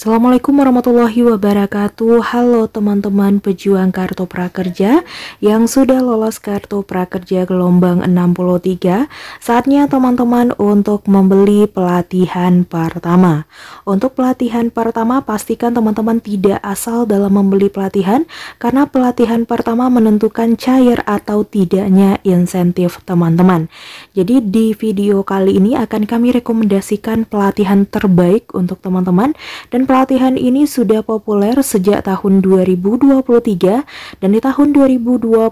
Assalamualaikum warahmatullahi wabarakatuh Halo teman-teman pejuang kartu prakerja Yang sudah lolos kartu prakerja gelombang 63 Saatnya teman-teman untuk membeli pelatihan pertama Untuk pelatihan pertama pastikan teman-teman tidak asal dalam membeli pelatihan Karena pelatihan pertama menentukan cair atau tidaknya insentif teman-teman Jadi di video kali ini akan kami rekomendasikan pelatihan terbaik untuk teman-teman Dan pelatihan ini sudah populer sejak tahun 2023 dan di tahun 2024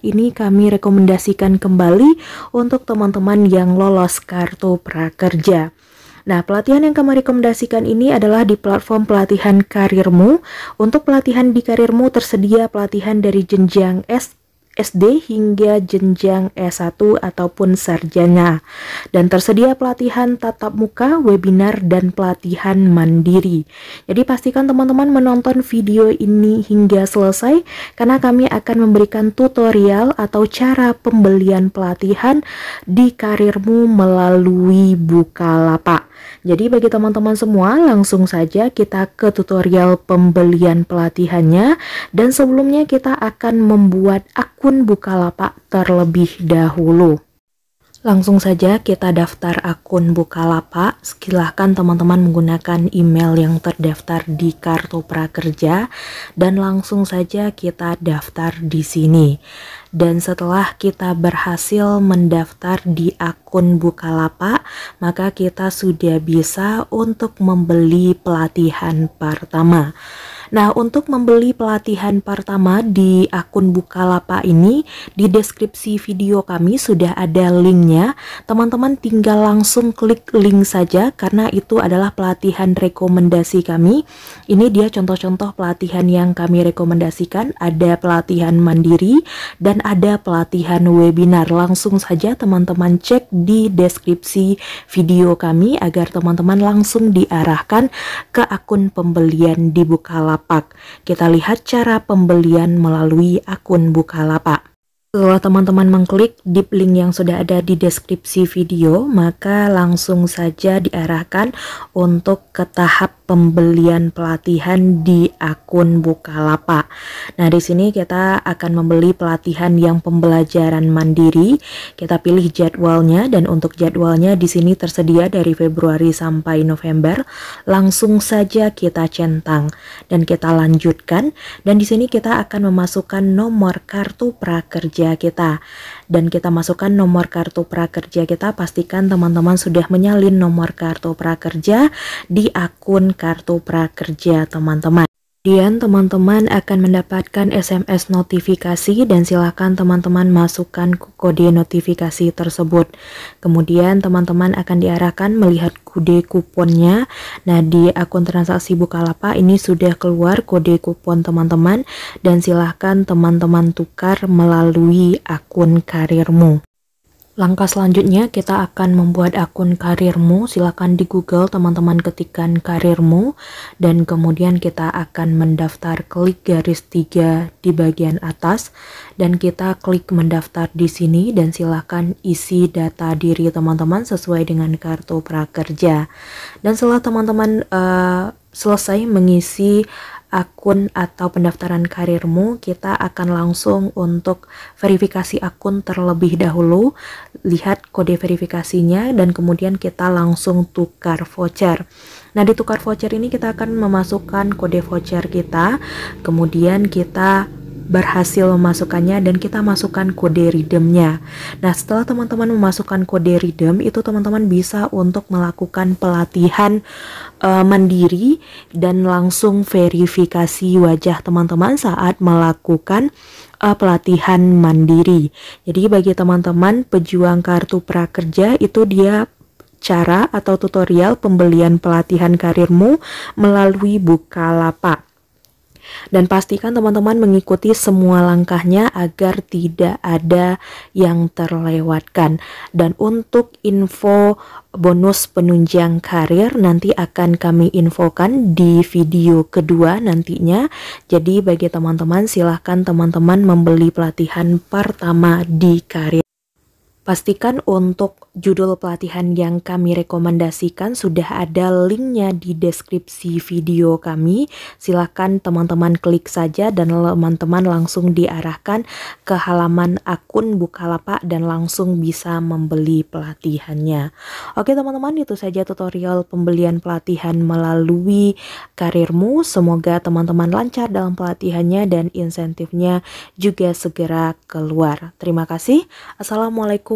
ini kami rekomendasikan kembali untuk teman-teman yang lolos kartu prakerja. Nah, pelatihan yang kami rekomendasikan ini adalah di platform pelatihan karirmu. Untuk pelatihan di karirmu tersedia pelatihan dari jenjang s SD hingga jenjang S1 ataupun sarjana. Dan tersedia pelatihan tatap muka, webinar, dan pelatihan mandiri. Jadi pastikan teman-teman menonton video ini hingga selesai karena kami akan memberikan tutorial atau cara pembelian pelatihan di karirmu melalui Bukalapak. Jadi bagi teman-teman semua langsung saja kita ke tutorial pembelian pelatihannya dan sebelumnya kita akan membuat akun Bukalapak terlebih dahulu. Langsung saja kita daftar akun Bukalapak. Silahkan teman-teman menggunakan email yang terdaftar di Kartu Prakerja dan langsung saja kita daftar di sini. Dan setelah kita berhasil mendaftar di akun Bukalapak, maka kita sudah bisa untuk membeli pelatihan pertama. Nah, untuk membeli pelatihan pertama di akun Bukalapak ini, di deskripsi video kami sudah ada linknya. Teman-teman tinggal langsung klik link saja karena itu adalah pelatihan rekomendasi kami. Ini dia contoh-contoh pelatihan yang kami rekomendasikan. Ada pelatihan mandiri dan ada pelatihan webinar. Langsung saja teman-teman cek di deskripsi video kami agar teman-teman langsung diarahkan ke akun pembelian di Bukalapak. Kita lihat cara pembelian melalui akun Bukalapak. Setelah teman-teman mengklik deep link yang sudah ada di deskripsi video, maka langsung saja diarahkan untuk ke tahap pembelian pelatihan di akun Bukalapak. Nah, di sini kita akan membeli pelatihan yang pembelajaran mandiri. Kita pilih jadwalnya dan untuk jadwalnya di sini tersedia dari Februari sampai November. Langsung saja kita centang dan kita lanjutkan dan di sini kita akan memasukkan nomor kartu prakerja prakerja kita dan kita masukkan nomor kartu prakerja kita pastikan teman-teman sudah menyalin nomor kartu prakerja di akun kartu prakerja teman-teman Kemudian teman-teman akan mendapatkan SMS notifikasi dan silakan teman-teman masukkan kode notifikasi tersebut. Kemudian teman-teman akan diarahkan melihat kode kuponnya. Nah, di akun transaksi Bukalapak ini sudah keluar kode kupon teman-teman dan silakan teman-teman tukar melalui akun karirmu. Langkah selanjutnya kita akan membuat akun karirmu. Silakan di Google teman-teman ketikkan karirmu dan kemudian kita akan mendaftar klik garis tiga di bagian atas dan kita klik mendaftar di sini dan silakan isi data diri teman-teman sesuai dengan kartu prakerja. Dan setelah teman-teman uh, selesai mengisi akun atau pendaftaran karirmu, kita akan langsung untuk verifikasi akun terlebih dahulu, lihat kode verifikasinya, dan kemudian kita langsung tukar voucher. Nah, di tukar voucher ini kita akan memasukkan kode voucher kita, kemudian kita berhasil memasukkannya dan kita masukkan kode redeemnya. Nah setelah teman-teman memasukkan kode redeem itu teman-teman bisa untuk melakukan pelatihan uh, mandiri dan langsung verifikasi wajah teman-teman saat melakukan uh, pelatihan mandiri. Jadi bagi teman-teman pejuang kartu prakerja itu dia cara atau tutorial pembelian pelatihan karirmu melalui Bukalapak. Dan pastikan teman-teman mengikuti semua langkahnya agar tidak ada yang terlewatkan. Dan untuk info bonus penunjang karir nanti akan kami infokan di video kedua nantinya. Jadi bagi teman-teman silahkan teman-teman membeli pelatihan pertama di karir. Pastikan untuk judul pelatihan yang kami rekomendasikan sudah ada linknya di deskripsi video kami. Silakan teman-teman klik saja dan teman-teman langsung diarahkan ke halaman akun Bukalapak dan langsung bisa membeli pelatihannya. Oke teman-teman itu saja tutorial pembelian pelatihan melalui karirmu. Semoga teman-teman lancar dalam pelatihannya dan insentifnya juga segera keluar. Terima kasih. Assalamualaikum